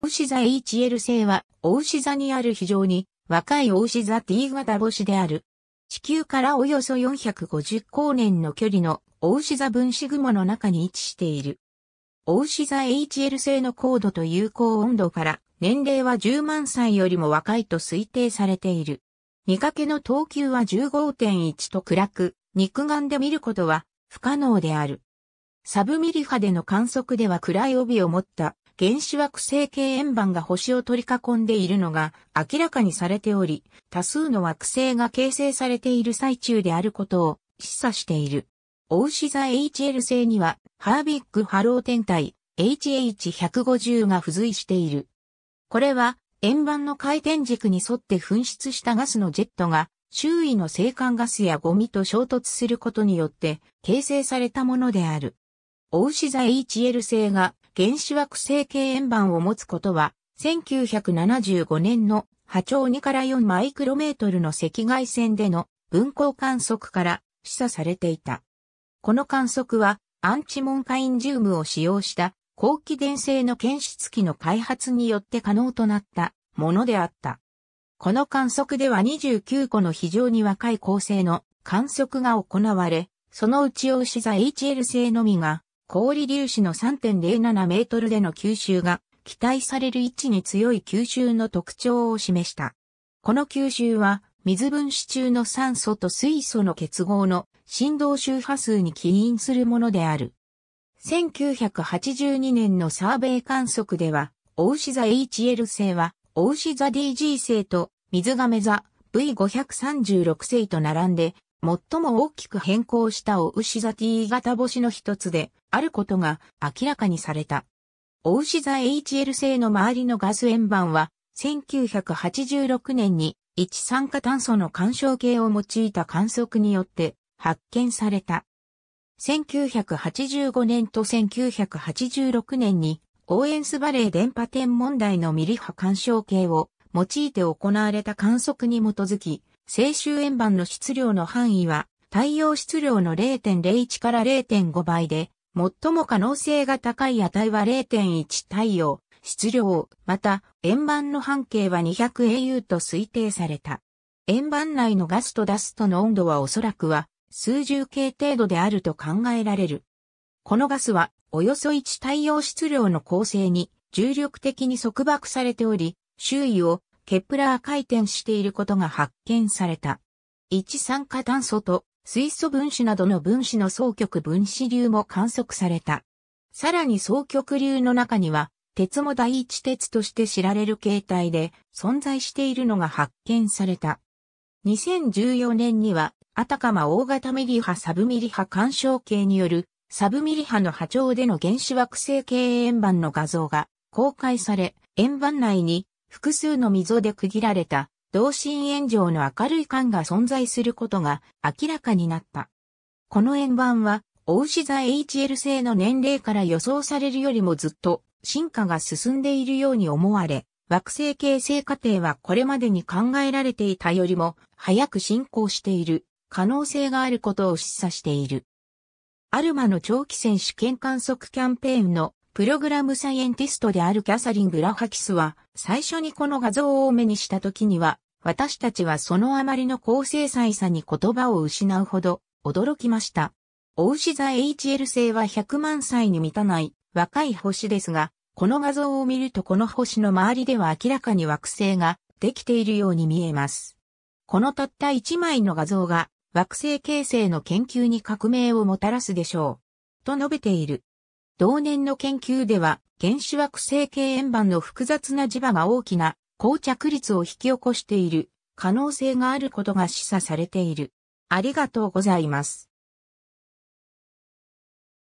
牛座 HL 星は、ウ牛座にある非常に若いウ牛座 T 型星である。地球からおよそ450光年の距離のウ牛座分子雲の中に位置している。ウ牛座 HL 星の高度と有効温度から年齢は10万歳よりも若いと推定されている。見かけの等級は15.1と暗く、肉眼で見ることは不可能である。サブミリ波での観測では暗い帯を持った原子惑星系円盤が星を取り囲んでいるのが明らかにされており、多数の惑星が形成されている最中であることを示唆している。オウシザ HL 星には、ハービック・ハロー天体 HH150 が付随している。これは、円盤の回転軸に沿って噴出したガスのジェットが、周囲の生還ガスやゴミと衝突することによって、形成されたものである。オウシザ HL 星が原子惑星系円盤を持つことは、1975年の波長2から4マイクロメートルの赤外線での分光観測から示唆されていた。この観測はアンチモンカインジウムを使用した高期、電性の検出機の開発によって可能となったものであった。この観測では29個の非常に若い恒星の観測が行われ、そのうちオシ HL 星のみが氷粒子の3.07メートルでの吸収が期待される位置に強い吸収の特徴を示した。この吸収は水分子中の酸素と水素の結合の振動周波数に起因するものである。1982年のサーベイ観測では、オウシ座 HL 星は、オウシ座 DG 星と水亀座 V536 星と並んで、最も大きく変更したお牛座 T 型星の一つで、あることが明らかにされた。お牛座 HL 星の周りのガス円盤は、1986年に一酸化炭素の干渉計を用いた観測によって発見された。1985年と1986年にオーエンスバレー電波天問題のミリ波干渉計を用いて行われた観測に基づき、青州円盤の質量の範囲は、太陽質量の0.01から0.5倍で、最も可能性が高い値は0.1太陽、質量、また、円盤の半径は 200au と推定された。円盤内のガスとダストの温度はおそらくは、数十系程度であると考えられる。このガスは、およそ1太陽質量の構成に、重力的に束縛されており、周囲をケプラー回転していることが発見された。一酸化炭素と水素分子などの分子の双極分子流も観測された。さらに双極流の中には、鉄も第一鉄として知られる形態で存在しているのが発見された。2014年には、あたかま大型ミリ波サブミリ波干渉系によるサブミリ波の波長での原子惑星系円盤の画像が公開され、円盤内に複数の溝で区切られた同心円状の明るい管が存在することが明らかになった。この円盤は、お牛座 HL 製の年齢から予想されるよりもずっと進化が進んでいるように思われ、惑星形成過程はこれまでに考えられていたよりも早く進行している可能性があることを示唆している。アルマの長期選手権観測キャンペーンのプログラムサイエンティストであるキャサリン・グラハキスは、最初にこの画像を目にした時には、私たちはそのあまりの高精細さに言葉を失うほど、驚きました。お牛座 HL 星は100万歳に満たない若い星ですが、この画像を見るとこの星の周りでは明らかに惑星ができているように見えます。このたった1枚の画像が惑星形成の研究に革命をもたらすでしょう。と述べている。同年の研究では、原子惑星系円盤の複雑な磁場が大きな膠着率を引き起こしている可能性があることが示唆されている。ありがとうございます。